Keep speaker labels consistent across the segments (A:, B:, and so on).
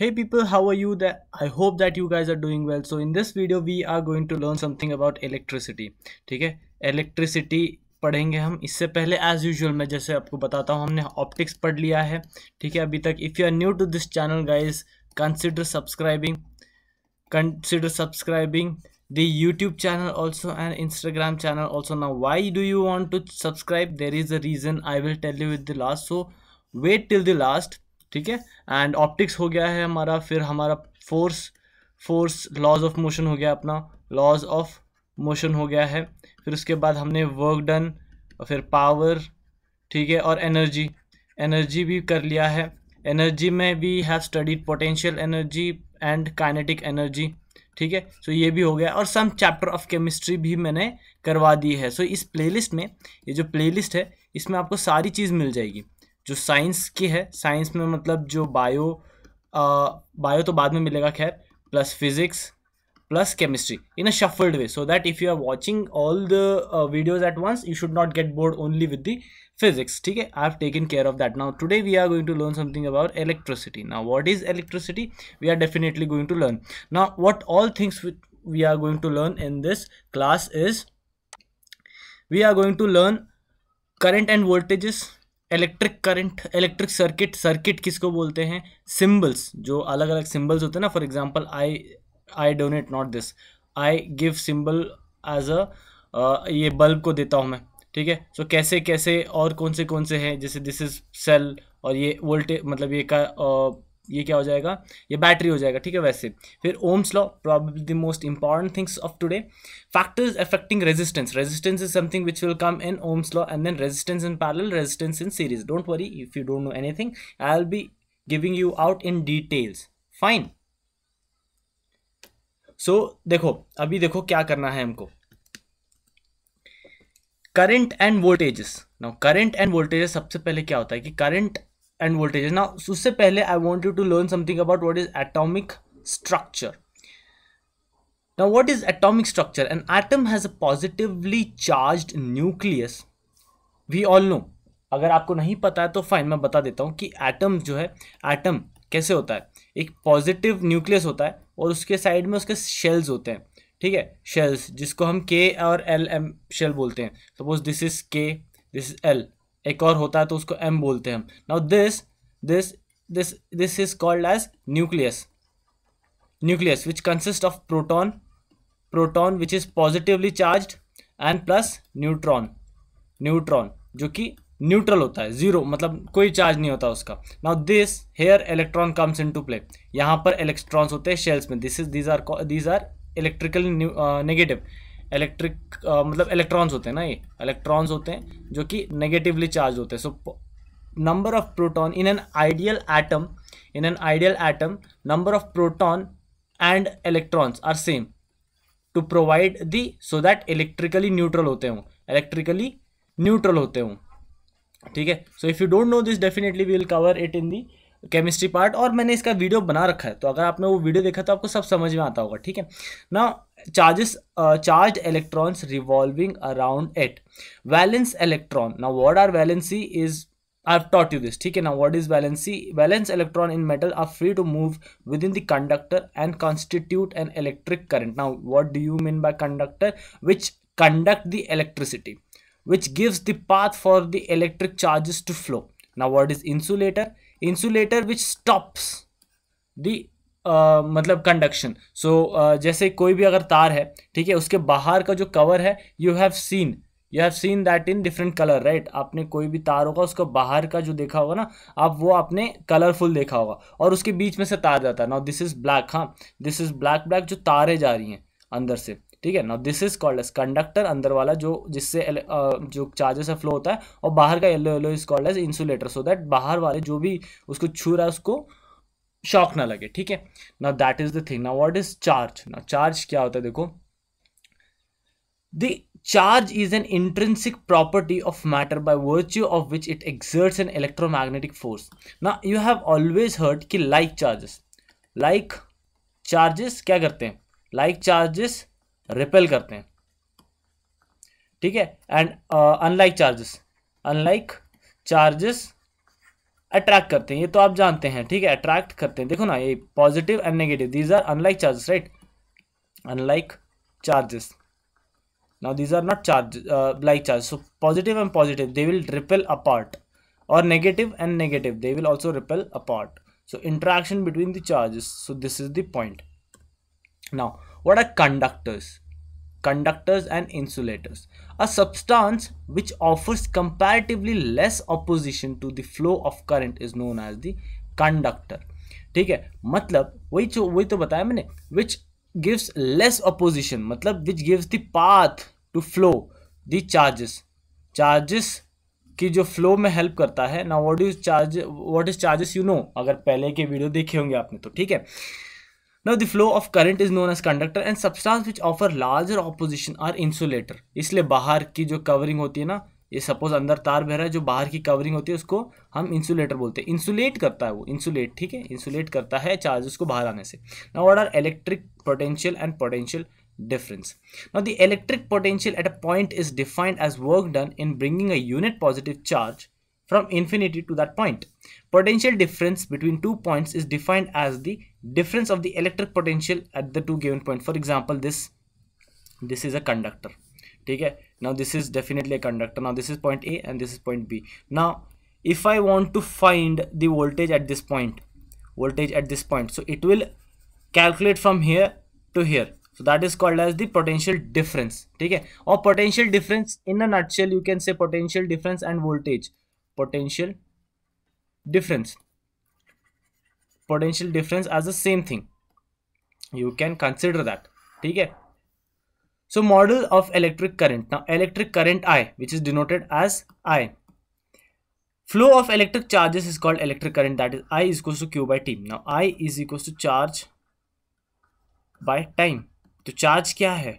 A: hey people how are you that i hope that you guys are doing well so in this video we are going to learn something about electricity ठीक है electricity पढ़ेंगे हम इससे पहले as usual मैं जैसे आपको बताता हूँ हमने optics पढ़ लिया है ठीक है अभी तक if you are new to this channel guys, consider subscribing. Consider subscribing. the youtube channel also and instagram channel also now why do you want to subscribe there is a reason i will tell you with the last so wait till the last ठीक है and optics हो गया है हमारा फिर हमारा force force laws of motion हो गया अपना लॉज ऑफ मोशन हो गया है फिर उसके बाद हमने वर्क डन और फिर पावर ठीक है और एनर्जी एनर्जी भी कर लिया है एनर्जी में we have studied potential energy and kinetic energy ठीक है सो ये भी हो गया और सम चैप्टर ऑफ केमिस्ट्री भी मैंने करवा दी है सो so, इस प्लेलिस्ट में ये जो प्लेलिस्ट है इसमें आपको सारी चीज़ मिल जाएगी जो साइंस की है साइंस में मतलब जो बायो आ, बायो तो बाद में मिलेगा खैर plus physics plus chemistry in a shuffled way so that if you are watching all the videos at once you should not get bored only with the physics ठीक है I have taken care of that now today we are going to learn something about electricity now what is electricity we are definitely going to learn now what all things we are going to learn in this class is we are going to learn current and voltages electric current electric circuit circuit किसको बोलते हैं symbols जो अलग अलग symbols होते हैं ना for example I I donate not this I give symbol as a ये बल्ब को देता हूँ मैं ठीक है सो कैसे कैसे और कौन से कौन से हैं जैसे दिस इज़ सेल और ये वोल्टेज मतलब ये का uh, ये क्या हो जाएगा ये बैटरी हो जाएगा ठीक है वैसे फिर Ohm's law probably the most important things of today factors affecting resistance resistance is something which will come in Ohm's law and then resistance in parallel resistance in series don't worry if you don't know anything I will be giving you out in details fine so देखो अभी देखो क्या करना है हमको current and voltages now current and voltages सबसे पहले क्या होता है कि करंट and voltages now उससे पहले I want you to learn something about what is atomic structure now what is atomic structure an atom has a positively charged nucleus we all know अगर आपको नहीं पता है तो फाइन मैं बता देता हूँ कि एटम जो है एटम कैसे होता है एक पॉजिटिव न्यूक्लियस होता है और उसके साइड में उसके शेल्स होते हैं ठीक है शेल्स जिसको हम के और एल एम शेल बोलते हैं suppose this is K this is L एक और होता है तो उसको एम बोलते हैं now this this this this is called as nucleus nucleus which consist of proton proton which is positively charge and plus neutron neutron जो कि न्यूट्रल होता है जीरो मतलब कोई चार्ज नहीं होता उसका now this here electron comes into play यहाँ पर इलेक्ट्रॉन्स होते हैं शेल्स में this is these are these are electrical negative electric uh, मतलब इलेक्ट्रॉन्स होते हैं ना ये इलेक्ट्रॉन्स होते हैं जो कि नेगेटिवली चार्ज होते हैं so number of proton in an ideal atom in an ideal atom number of proton and electrons are same to provide the so that electrically neutral होते हों इलेक्ट्रिकली न्यूट्रल होते हों ठीक है so if you don't know this definitely we will cover it in the chemistry part और मैंने इसका video बना रखा है तो अगर आपने वो वीडियो देखा तो आपको सब समझ में आता होगा ठीक है ना charges charge electrons revolving around at valence electron ना what are valency is I have taught you this ठीक है ना what is valency valence electron in metal are free to move within the conductor and constitute an electric current ना what do you mean by conductor which conduct the electricity which gives the path for the electric charges to flow ना what is insulator insulator which stops the मतलब conduction so जैसे कोई भी अगर तार है ठीक है उसके बाहर का जो कवर है you have seen you have seen that in different colour right आपने कोई भी तार होगा उसका बाहर का जो देखा होगा ना आप वो आपने कलरफुल देखा होगा और उसके बीच में से तार जाता है नाउ दिस इज़ ब्लैक हाँ दिस इज़ ब्लैक ब्लैक जो तारें जा रही हैं अंदर से ठीक है ना this is called as conductor अंदर वाला जो जिससे जो चार्जेस फ्लो होता है और बाहर का yellow yellow is called as insulator so that बाहर वाले जो भी उसको छू रहा है उसको शॉक ना लगे ठीक है ना दैट इज द थिंग ना वॉट इज चार्ज ना चार्ज क्या होता है देखो the charge is an intrinsic property of matter by virtue of which it exerts an electromagnetic force ना यू हैव ऑलवेज हर्ड कि लाइक चार्जेस लाइक चार्जेस क्या करते हैं लाइक चार्जेस रिपेल करते हैं ठीक है and unlike charges unlike charges attract करते हैं ये तो आप जानते हैं ठीक है अट्रैक्ट करते हैं देखो ना ये positive and negative these are unlike charges right unlike charges now these are not charge like charge so positive and positive they will repel apart और negative and negative they will also repel apart so interaction between the charges so this is the point now What are conductors? Conductors and insulators. A substance which offers comparatively less opposition to the flow of current is known as the conductor. ठीक है मतलब वही जो वही तो बताया मैंने which gives less opposition मतलब which gives the path to flow the charges charges की जो फ्लो में हेल्प करता है ना what is charge what is charges you know अगर पहले के वीडियो देखे होंगे आपने तो ठीक है now the flow of current is known as conductor and substance which offer larger opposition are insulator इसलिए बाहर की जो कवरिंग होती है ना ये सपोज अंदर तार बह रहा है जो बाहर की कवरिंग होती है उसको हम इंसुलेटर बोलते हैं इंसुलेट करता है वो इंसुलेट ठीक है इंसुलेट करता है चार्ज को बाहर आने से now what are electric potential and potential difference now the electric potential at a point is defined as work done in bringing a unit positive charge from infinity to that point. Potential difference between two points is defined as the difference of the electric potential at the two given point. For example, this this is a conductor. Okay? Now this is definitely a conductor. Now this is point A and this is point B. Now if I want to find the voltage at this point, voltage at this point, so it will calculate from here to here. So that is called as the potential difference. Okay? Or potential difference in a nutshell, you can say potential difference and voltage. potential difference potential difference as the same thing you can consider that ठीक है so model of electric current now electric current i which is denoted as i flow of electric charges is called electric current that is i is equals to q by t now i is equals to charge by time तो charge क्या है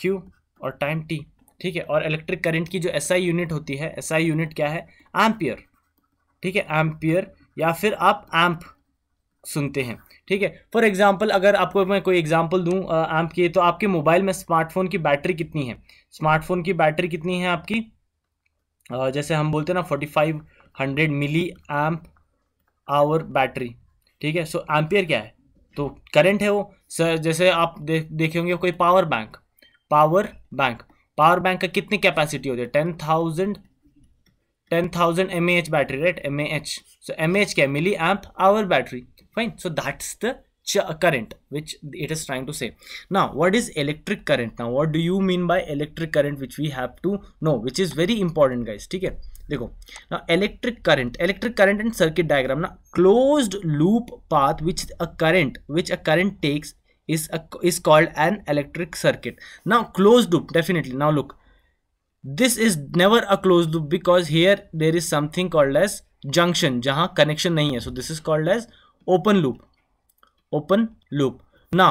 A: q और time t ठीक है और electric current की जो SI SI unit होती है एसआई SI यूनिट क्या है एम्पियर ठीक है एम्पियर या फिर आप एम्प सुनते हैं ठीक है फॉर एग्जाम्पल अगर आपको मैं कोई एग्जाम्पल दूँ एम्प की तो आपके मोबाइल में स्मार्टफोन की बैटरी कितनी है स्मार्टफोन की बैटरी कितनी है आपकी uh, जैसे हम बोलते हैं ना forty five hundred milli amp hour battery ठीक है सो एम्पियर क्या है तो करेंट है वो सर जैसे आप दे, देखे होंगे कोई power bank power bank power bank का कितनी कैपेसिटी होती है ten thousand ten thousand M H battery right M H so M H क्या milli amp hour battery fine so that's the current which it is trying to say ना what is electric current ना what do you mean by electric current which we have to know which is very important guys ठीक है देखो ना electric current electric current and circuit diagram ना closed loop path which a current which a current takes is a, is called an electric circuit now closed loop definitely now look this is never a closed loop because here there is something called as junction jahan connection nahi hai so this is called as open loop open loop now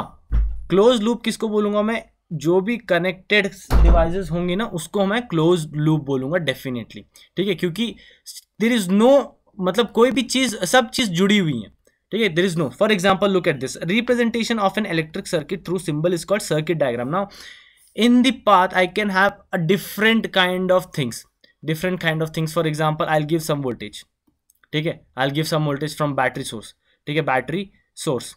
A: closed loop kisko bolunga main जो भी connected devices होंगे ना उसको मैं close loop बोलूंगा definitely ठीक है क्योंकि देर इज़ नो मतलब कोई भी चीज़ सब चीज़ जुड़ी हुई है ठीक है there is no for example look at this representation of an electric circuit through symbol is called circuit diagram now in the path I can have a different kind of things different kind of things for example I give some voltage ठीक है I give some voltage from battery source ठीक है battery source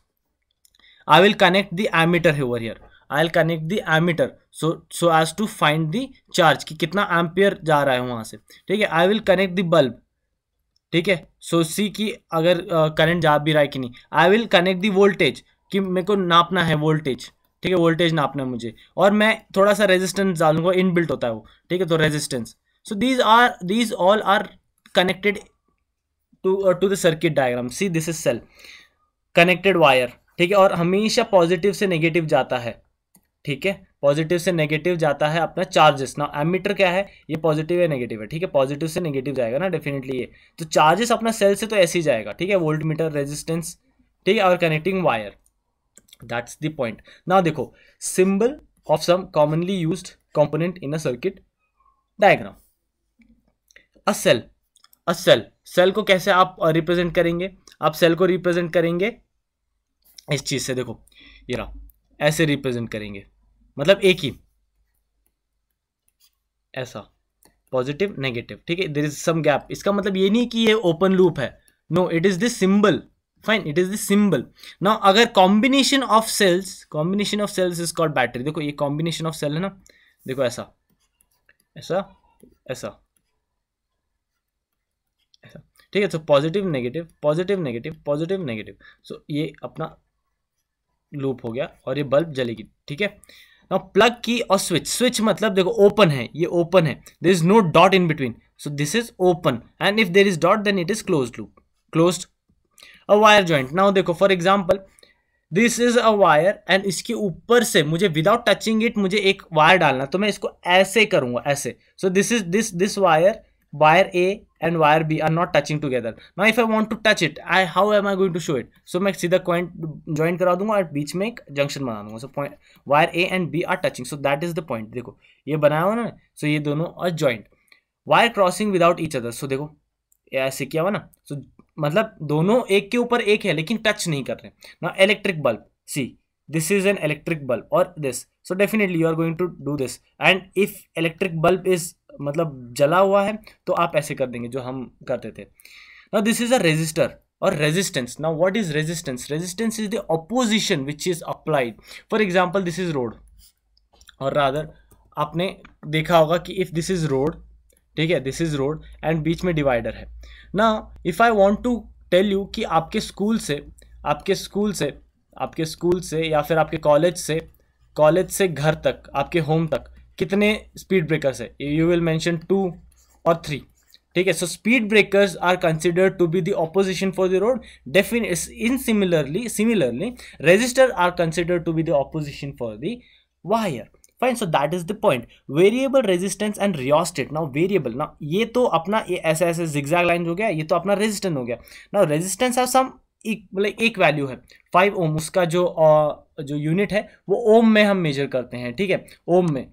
A: I will connect the ammeter है over here I will connect the ammeter so so as to find the charge कि कितना ampere जा रहा है वहां से ठीक है I will connect the bulb ठीक है सो सी की अगर करंट जा भी रहा है कि नहीं I will connect the voltage कि मेरे को नापना है वोल्टेज ठीक है वोल्टेज नापना है मुझे और मैं थोड़ा सा रेजिस्टेंस डालूंगा इनबिल्ट होता है वो ठीक है तो resistance so these are these all are connected to to the circuit diagram see this is cell connected wire ठीक है और हमेशा पॉजिटिव से नेगेटिव जाता है ठीक है पॉजिटिव से नेगेटिव जाता है अपना चार्जेस ना एमीटर क्या है ये पॉजिटिव या नेगेटिव है ठीक है पॉजिटिव से नेगेटिव जाएगा ना डेफिनेटली ये तो चार्जेस अपना सेल से तो ऐसे ही जाएगा ठीक है वोल्ट मीटर रेजिस्टेंस ठीक है और connecting wire that's the point ना देखो symbol of some commonly use component in a circuit diagram a cell a cell cell को कैसे आप रिप्रेजेंट uh, करेंगे आप सेल को रिप्रेजेंट करेंगे इस चीज़ से देखो ये रहा ऐसे रिप्रेजेंट करेंगे मतलब एक ही ऐसा पॉजिटिव नेगेटिव ठीक है देर इज सम गैप इसका मतलब ये नहीं कि ये ओपन लूप है no it is this symbol fine it is this symbol ना अगर combination of cells combination of cells is called battery देखो ये कॉम्बिनेशन ऑफ सेल है ना देखो ऐसा ऐसा ऐसा ऐसा ठीक है so positive negative positive negative positive negative so ये अपना लूप हो गया और ये बल्ब जलेगी ठीक है नाउ प्लग की और स्विच स्विच मतलब देखो ओपन है ये ओपन है there is no dot in between so this is open and if there is dot then it is close loop close a wire joint now देखो for example this is a wire and इसके ऊपर से मुझे without touching it मुझे एक wire डालना तो मैं इसको ऐसे करूंगा ऐसे so this is this this wire wire A and wire B are not touching together. Now if I want to touch it, I how am I going to show it? So मैं सीधा point join करा दूंगा और बीच में एक junction बना दूंगा. So point wire A and B are touching. So that is the point. देखो ये बनाया हुआ ना so ये दोनों और joined. Wire crossing without each other. So देखो ऐसे किया हुआ ना so मतलब दोनों एक के ऊपर एक है लेकिन टच नहीं कर रहे ना electric bulb see this is an electric bulb or this so definitely you are going to do this and if electric bulb is मतलब जला हुआ है तो आप ऐसे कर देंगे जो हम करते थे now this is a resistor or resistance now what is resistance resistance is the opposition which is applied for example this is road or rather आपने देखा होगा कि if this is road ठीक है this is road and बीच में divider है now if I want to tell you कि आपके स्कूल से आपके स्कूल से आपके स्कूल से या फिर आपके कॉलेज से कॉलेज से घर तक आपके होम तक कितने स्पीड ब्रेकर्स है यू विल मैंशन टू और थ्री ठीक है so speed breakers are considered to be the opposition for the road define in similarly similarly resistor are considered to be the opposition for the wire fine so that is the point variable resistance and rheostat now variable ना ये तो अपना ये ऐसे ऐसे zigzag line हो गया ये तो अपना रेजिस्टेंस हो गया ना रेजिस्टेंस हैव सम एक मतलब एक वैल्यू है फाइव ओम उसका जो जो यूनिट है वो ओम में हम मेजर करते हैं ठीक है ओम में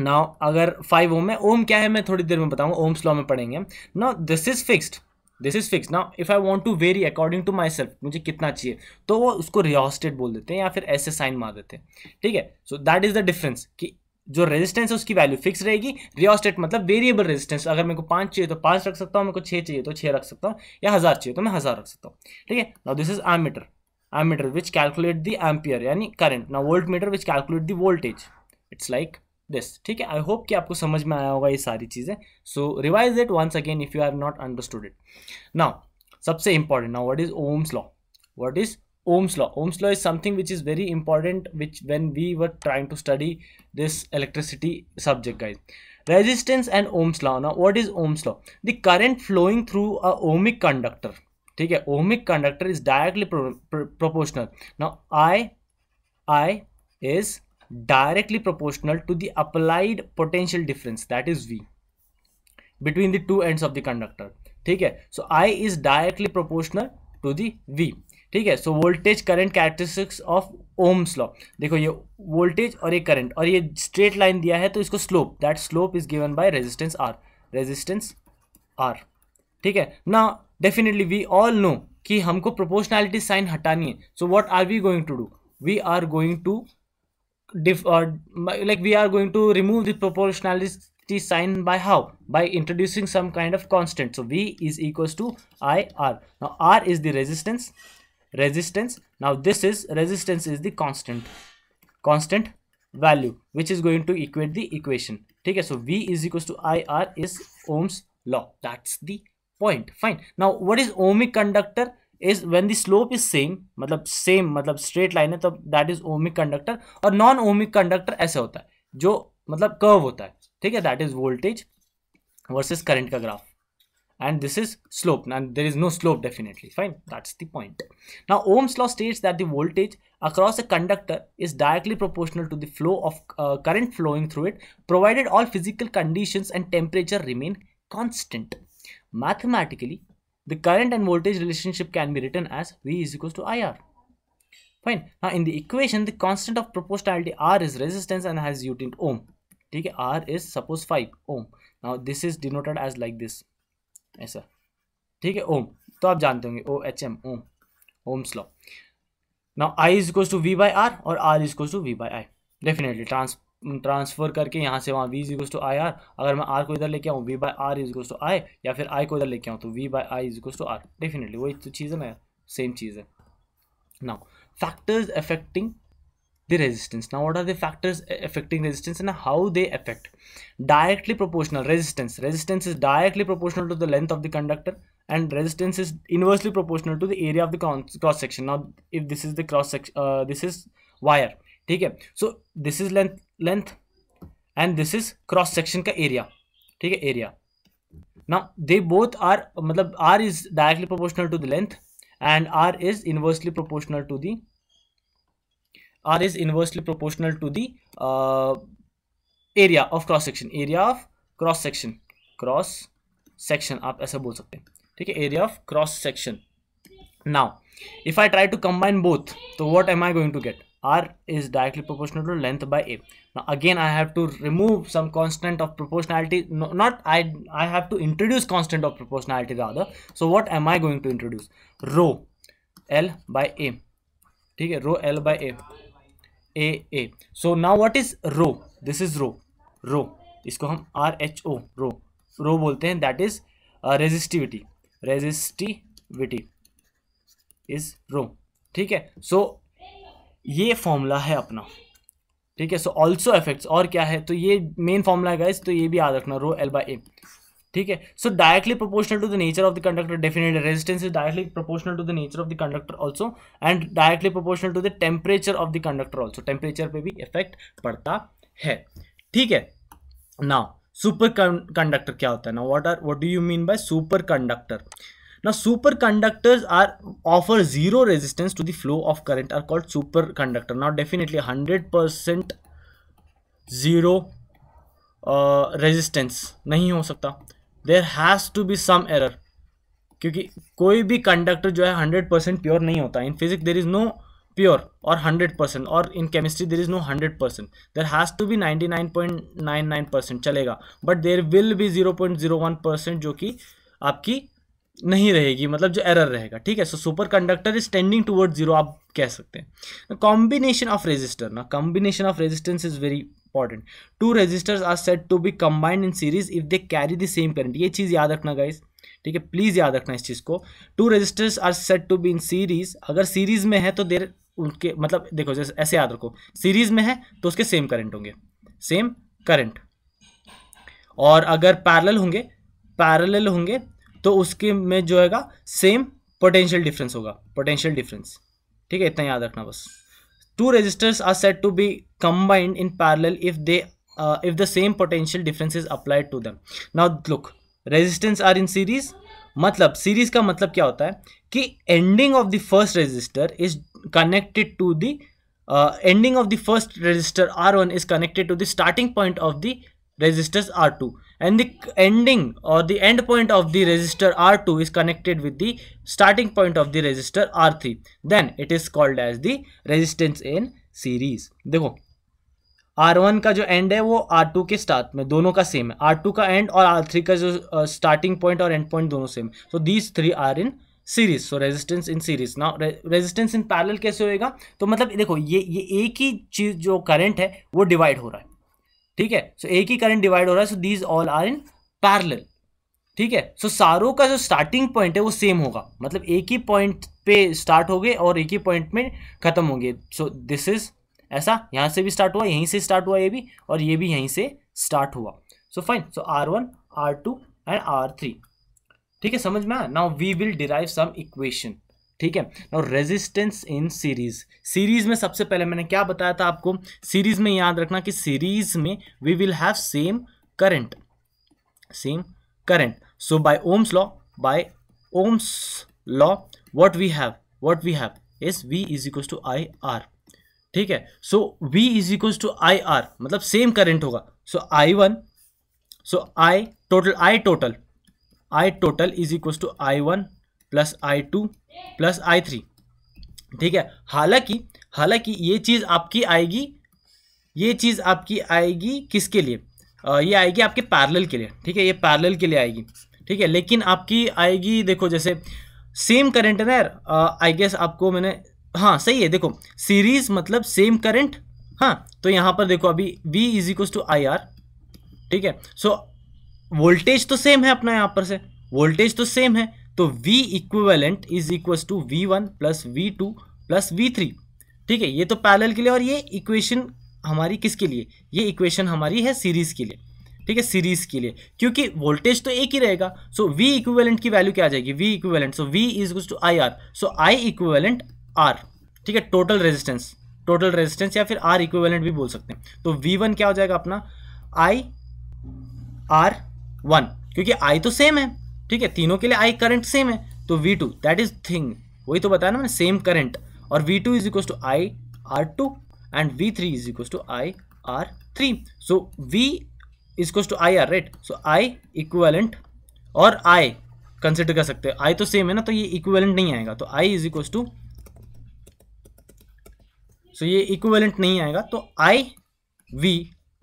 A: नाउ अगर फाइव ओम है ओम क्या है मैं थोड़ी देर में बताऊंगा ओम्स लॉ में पढ़ेंगे हम now this is fixed this is fix now if I want to vary according to myself मुझे कितना चाहिए तो वो उसको रिहोस्टेड बोल देते हैं या फिर ऐसे साइन मार देते हैं ठीक है so that is the difference कि जो रेजिस्टेंस है उसकी वैल्यू फिक्स रहेगी रियोस्टेट मतलब वेरिएबल रेजिस्टेंस अगर मेरे को पांच चाहिए तो पांच रख सकता हूँ मेरे को छह चाहिए तो छह रख सकता हूँ या हज़ार चाहिए तो मैं हज़ार रख सकता हूँ ठीक है now this is ammeter ammeter which calculate the ampere यानी करंट ना voltmeter which calculate the voltage it's like this ठीक है आई होप कि आपको समझ में आया होगा ये सारी चीज़ें so revise it once again if you are not understood it now सबसे important now what is Ohm's law what is Ohm's law. Ohm's law is something which is very important which when we were trying to study this electricity subject guys. Resistance and Ohm's law. Now what is Ohm's law? The current flowing through a ohmic conductor. take a ohmic conductor is directly pro pro proportional. Now I I is directly proportional to the applied potential difference that is V between the two ends of the conductor. take a so I is directly proportional to the V. ठीक है so voltage current characteristics of Ohm's law देखो ये voltage और ये current और ये straight line दिया है तो इसको slope that slope is given by resistance R resistance R ठीक है ना डेफिनेटली वी ऑल नो कि हमको प्रोपोर्शनैलिटी साइन हटानी है so what are we going to do we are going to diff like we are going to remove the proportionality sign by how by introducing some kind of constant so v is equals to ir now r is the resistance resistance now this is resistance is the constant constant value which is going to equate the equation okay so v is equals to ir is ohm's law that's the point fine now what is ohmic conductor is when the slope is same मतलब same मतलब straight line है that is ohmic conductor or non ohmic conductor ऐसे होता है जो मतलब curve होता है that is voltage versus current graph and this is slope and there is no slope definitely fine that's the point now ohm's law states that the voltage across a conductor is directly proportional to the flow of uh, current flowing through it provided all physical conditions and temperature remain constant mathematically the current and voltage relationship can be written as v is equals to ir fine now in the equation the constant of proportionality r is resistance and has unit ohm okay r is suppose 5 ohm now this is denoted as like this ऐसा ठीक है ओम तो आप जानते होंगे O H M Ohm Ohm's law now I is equals to V by R और R is equals to V by I definitely trans transfer करके यहाँ से वहाँ V is equals to I R अगर मैं आर को इधर लेके आऊँ V by R is equals to I या फिर आई को इधर लेके आऊँ तो V by I is equals to R definitely वही तो चीज़ है ना सेम चीज़ है now factors affecting the resistance now what are the factors affecting resistance and how they affect directly proportional resistance resistance is directly proportional to the length of the conductor and resistance is inversely proportional to the area of the cross section now if this is the cross section uh, this is wire take है so this is length length and this is cross section का area take area now they both are मतलब r is directly proportional to the length and r is inversely proportional to the r is inversely proportional to the uh, of cross section. Area of cross section, cross section. Section आप ऐसा बोल सकते Okay, area of cross section. Now, if I try to combine both, combine what am I going to get? r is directly proportional to length by a now again i have to remove some constant of proportionality no, not i i have to introduce constant of proportionality rather so what am i going to introduce rho l by a Okay, rho l by a A A so now what is rho this is rho rho इसको हम R H O rho rho बोलते हैं that is resistivity resistivity is rho ठीक है सो so, ये formula है अपना ठीक है सो ऑल्सो इफेक्ट्स और क्या है तो ये मेन फॉर्मूला है गाइस तो ये भी याद रखना रो एल बाई ए ठीक है so directly proportional to the nature of the conductor definite resistance is directly proportional to the nature of the conductor also and directly proportional to the temperature of the conductor also temperature पे भी effect पड़ता है ठीक है now super conductor क्या होता है ना what are what do you mean by superconductor now are offer zero resistance to the flow of of are called superconductor now definitely hundred percent zero resistance नहीं हो सकता there has to be some error क्योंकि कोई भी conductor जो है hundred percent pure नहीं होता in physics there is no pure और हंड्रेड परसेंट और in chemistry there is no hundred percent there has to be ninety nine point nine nine percent चलेगा but there will be zero point zero one percent जो कि आपकी नहीं रहेगी मतलब जो एरर रहेगा ठीक है so superconductor is tending toward zero आप कह सकते हैं कॉम्बिनेशन ऑफ रेजिस्टर ना combination of resistance is very important two resistors are set to be combined in series if they carry the same current ये चीज़ याद रखना guys ठीक है प्लीज़ याद रखना इस चीज़ को two resistors are set to be in series अगर सीरीज में है तो देर उनके मतलब देखो जैसे ऐसे याद रखो सीरीज में है तो उसके सेम करंट होंगे सेम करंट और अगर पैरेलल होंगे पैरेलल होंगे तो उसके में जो हैगा सेम पोटेंशियल डिफरेंस होगा पोटेंशियल डिफरेंस ठीक है इतना याद रखना बस two resistors are said to be combined in parallel if they uh, if the same potential difference is applied to them now look resistance are in series matlab series ka matlab kya hota hai ki ending of the first resistor is connected to the uh, ending of the first resistor r1 is connected to the starting point of the resistors R2 and the ending or the end point of the resistor R2 is connected with the starting point of the resistor R3 then it is called as the resistance in series देखो R1 का जो and है वो R2 के start में दोनों का same है R2 का एंड और R3 का जो स्टार्टिंग uh, पॉइंट और एंड पॉइंट दोनों same so these three are in series so resistance in series ना रेजिस्टेंस इन पैरेलल कैसे होएगा तो मतलब देखो ये ये एक ही चीज़ जो करंट है वो डिवाइड हो रहा है ठीक है सो so, एक ही करंट डिवाइड हो रहा है so these all are in parallel ठीक है सो so, सारों का जो स्टार्टिंग पॉइंट है वो सेम होगा मतलब एक ही पॉइंट पे स्टार्ट गए और एक ही पॉइंट में खत्म होंगे सो दिस इज ऐसा यहाँ से भी स्टार्ट हुआ यहीं से स्टार्ट हुआ ये भी और ये भी यहीं से स्टार्ट हुआ so fine so R one R two and R three ठीक है समझ में आया now we will derive some equation ठीक है और रेजिस्टेंस इन सीरीज सीरीज में सबसे पहले मैंने क्या बताया था आपको सीरीज में याद रखना कि सीरीज में we will have same current same current so by Ohm's law by Ohm's law what we have what we have is V is equal to I R ठीक है so V is equal to I R मतलब same current होगा so I one so I total I total I total is equal to I one plus I two plus I three ठीक है हालांकि हालांकि ये चीज़ आपकी आएगी ये चीज़ आपकी आएगी किसके लिए आ, ये आएगी आपके पैरेलल के लिए ठीक है ये पैरेलल के लिए आएगी ठीक है लेकिन आपकी आएगी देखो जैसे सेम करंट है ना यार आई गेस आपको मैंने हाँ सही है देखो सीरीज मतलब सेम करंट हाँ तो यहाँ पर देखो अभी V is equals to I R ठीक है सो वोल्टेज तो सेम है अपना यहाँ पर से वोल्टेज तो सेम है तो V equivalent is equal to V one plus V two plus V three ठीक है ये तो पैरेलल के लिए और ये इक्वेशन हमारी किसके लिए ये इक्वेशन हमारी है सीरीज के लिए ठीक है सीरीज के लिए क्योंकि वोल्टेज तो एक ही रहेगा सो वी इक्विवेलेंट की वैल्यू क्या आ जाएगी V equivalent so V is to I R so I equivalent R ठीक है टोटल रेजिस्टेंस टोटल रेजिस्टेंस या फिर आर इक्विवेलेंट भी बोल सकते हैं तो वी वन क्या हो जाएगा अपना आई आर वन क्योंकि आई तो सेम है ठीक है तीनों के लिए आई करंट सेम है तो V two that is thing वही तो बताया ना मैंने सेम करंट और V two is equal to I R two and V three is equal to I R three so V is equal to I R right so I equivalent और I consider कर सकते आई तो same है ना तो ये equivalent नहीं आएगा तो आई इज इक्व टू सो ये इक्वेलेंट नहीं आएगा तो आई वी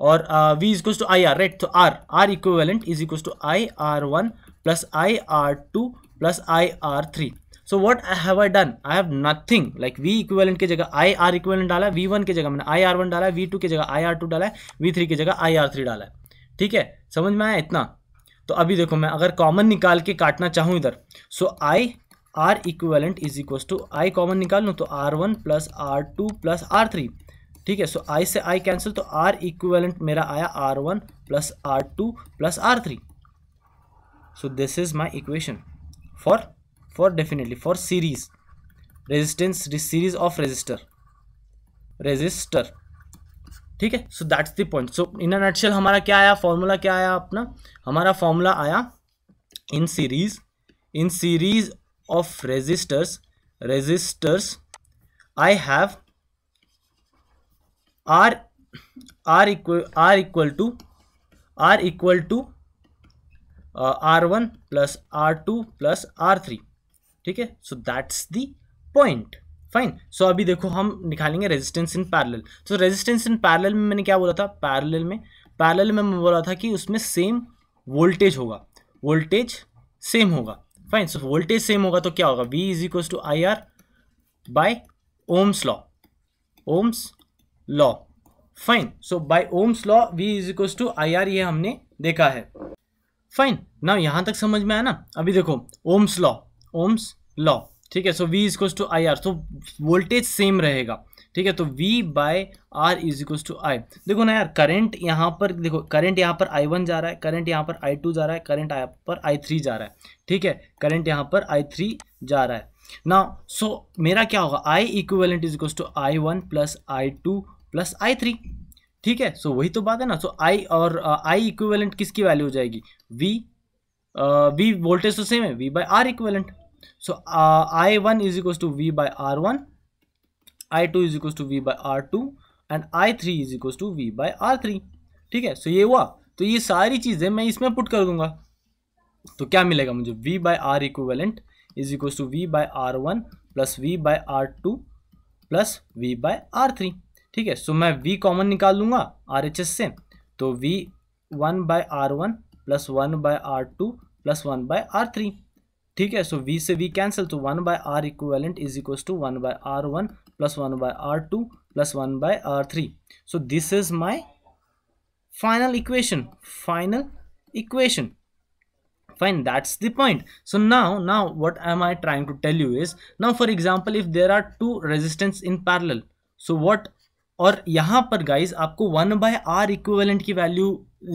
A: और V is equal to I R right तो R R equivalent is equal to I R one plus I plus three so what I have I done I have nothing like V equivalent की जगह आई R equivalent डाला है we one की जगह मैंने आई R one डाला है we to की जगह आई आर टू डाला है वी थ्री की जगह आई आर थ्री डाला है ठीक है समझ में आया इतना तो अभी देखो मैं अगर कॉमन निकाल के काटना चाहूँ इधर so I R equivalent is equal to I common निकाल लूँ तो R one plus R two plus R three ठीक है सो आई से आई कैंसिल तो आर इक्वेलेंट मेरा आया R one plus R two plus R three so this is my equation for for definitely for series resistance series of resistor resistor ठीक है so that's the point so in a हमारा क्या आया formula क्या आया अपना हमारा formula आया in series in series of resistors resistors I have R R equal R equal to R equal to R one plus R two plus R three ठीक है so that's the point fine so अभी देखो हम निकालेंगे resistance in parallel so resistance in parallel में मैंने क्या बोला था पैरेलल में पैरेलल में मैं बोला था कि उसमें सेम वोल्टेज होगा वोल्टेज सेम होगा फाइन सो वोल्टेज सेम होगा तो क्या होगा V is equal to I R by Ohm's law Ohm's law fine so by Ohm's law V is equal to I R ये हमने देखा है फाइन ना यहाँ तक समझ में आया ना अभी देखो ओम्स लॉ ओम्स लॉ ठीक है so V is to I R so voltage same रहेगा ठीक है तो V by R is equals to I देखो ना यार करंट यहाँ पर देखो करंट यहाँ पर I1 जा रहा है करंट यहाँ पर I2 जा रहा है करंट यहाँ पर I3 जा रहा है ठीक है करंट यहाँ पर I3 जा रहा है ना सो so, मेरा क्या होगा I equivalent is equals to I one plus I two plus three ठीक है सो so, वही तो बात है ना सो so, आई और आई uh, इक्विवेलेंट किसकी वैल्यू हो जाएगी वी वी वोल्टेज तो सेम है V by R equivalent so I one is equals to V by R one I two is equals to V by R two and I three is equal to V by R three ठीक है सो so, ये हुआ तो ये सारी चीज़ें मैं इसमें पुट कर दूंगा तो क्या मिलेगा मुझे V by R equivalent is equal to V by R one plus V by R two plus V by R three ठीक है सो मैं v कॉमन निकाल लूंगा आर एच एस से तो v one by R one plus one by R two plus one by R three ठीक है so v से v कैंसिल तो one by R equivalent is equal to one by R one plus one by R two plus one by R three so this is my final equation final equation fine that's the point so now now what am i trying to tell you is now for example if there are two resistance in parallel so what और यहाँ पर guys आपको one by R equivalent की value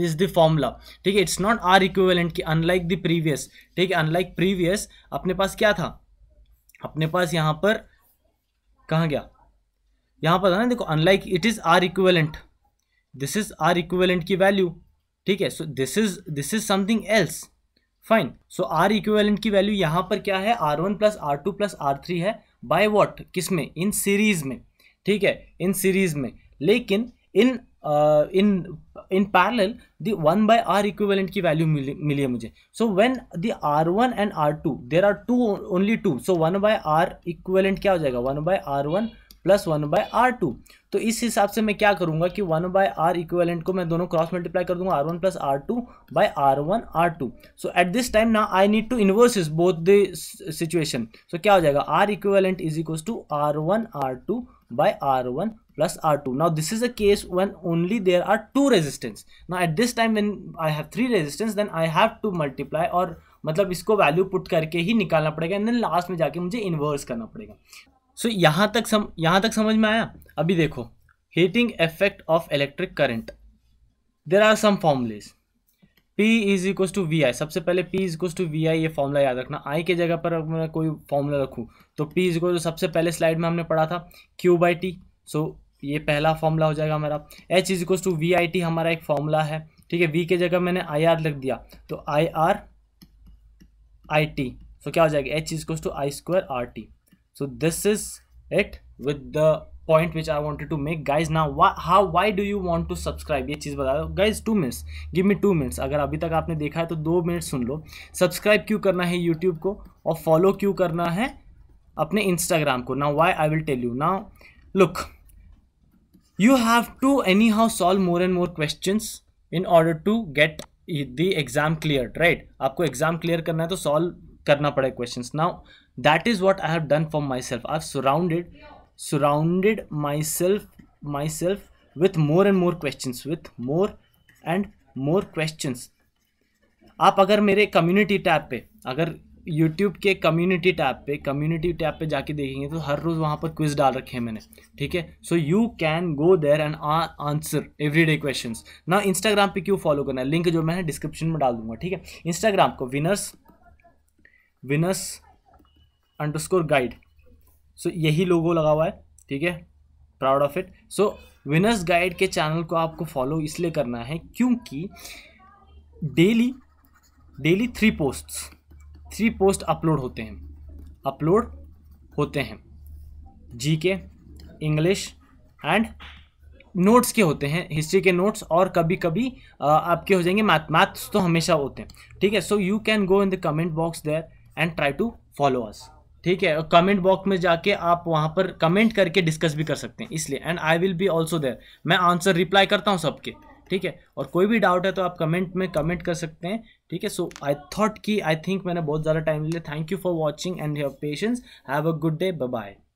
A: is the formula ठीक है it's not R equivalent की unlike the previous ठीक है अनलाइक प्रीवियस अपने पास क्या था अपने पास यहाँ पर कहाँ गया यहाँ पर था ना देखो unlike it is R equivalent this is R equivalent की वैल्यू ठीक है so this is this is something else fine so R equivalent की वैल्यू यहाँ पर क्या है R one plus R two plus R three है बाय वॉट किस में इन सीरीज में ठीक है इन सीरीज में लेकिन in in in parallel the one by R equivalent की वैल्यू मिली मिली है मुझे so when the R one and R two there are two only two so one by R equivalent क्या हो जाएगा one by R one plus one by R two तो इस हिसाब से मैं क्या करूंगा कि वन बाय आर इक्वेलेंट को मैं दोनों क्रॉस मल्टीप्लाई कर दूंगा R one plus R two by R one R two so at this time ना I need to inverse both the situation so क्या हो जाएगा R equivalent is equal to R one R two by R one plus R two now this is a case one only there are two resistance ना at this time when I have three resistance then I have to multiply और मतलब इसको value put करके ही निकालना पड़ेगा and then last में जाके मुझे इन्वर्स करना पड़ेगा सो so, यहाँ तक सम यहाँ तक समझ में आया अभी देखो heating effect of electric current there are some formulas P is equal to V I सबसे पहले P is equal to V I ये फॉर्मूला याद रखना I के जगह पर मैं कोई फॉर्मूला रखूँ तो P इज इक्व सबसे पहले स्लाइड में हमने पढ़ा था Q बाई टी सो ये पहला फॉर्मूला हो जाएगा हमारा H is equal to V I T हमारा एक फॉर्मूला है ठीक है V के जगह मैंने आई आर लिख दिया तो आई आर आई टी सो क्या हो जाएगा H is equal to I square R T so this is it with the point which I wanted to make guys now how why do you want to subscribe ये चीज़ बता दो guys two minutes give me two minutes अगर अभी तक आपने देखा है तो दो मिनट सुन लो सब्सक्राइब क्यों करना है यूट्यूब को और फॉलो क्यों करना है अपने इंस्टाग्राम को now why I will tell you now look you have to anyhow solve more and more question in order to get the exam clear right आपको एग्जाम क्लियर करना है तो सॉल्व करना पड़ेगा question now that is what i have done for surrounded surrounded myself myself with more and more question with more and more question आप अगर मेरे community tab पे अगर यूट्यूब के कम्युनिटी टैब पे community tab पे जाके देखेंगे तो हर रोज़ वहाँ पर क्विज डाल रखे हैं मैंने ठीक है so you can go there and answer every day question ना इंस्टाग्राम पे क्यों फॉलो करना है लिंक जो मैंने डिस्क्रिप्शन में डाल दूंगा ठीक है इंस्टाग्राम को winners winners underscore guide so यही लोगो लगा हुआ है ठीक है proud of it so winners guide के चैनल को आपको फॉलो इसलिए करना है क्योंकि daily daily three posts three post upload होते हैं अपलोड होते हैं जी के इंग्लिश एंड नोट्स के होते हैं हिस्ट्री के नोट्स और कभी कभी आपके हो जाएंगे मैथ मैथ्स तो हमेशा होते हैं ठीक है so you can go in the comment box there and try to follow us ठीक है कमेंट बॉक्स में जाके आप वहाँ पर कमेंट करके डिस्कस भी कर सकते हैं इसलिए and I will be also there मैं आंसर रिप्लाई करता हूँ सबके ठीक है और कोई भी डाउट है तो आप कमेंट में कमेंट कर सकते हैं ठीक है सो आई थॉट कि आई थिंक मैंने बहुत ज़्यादा टाइम लिया thank you for watching and your patience have a good day bye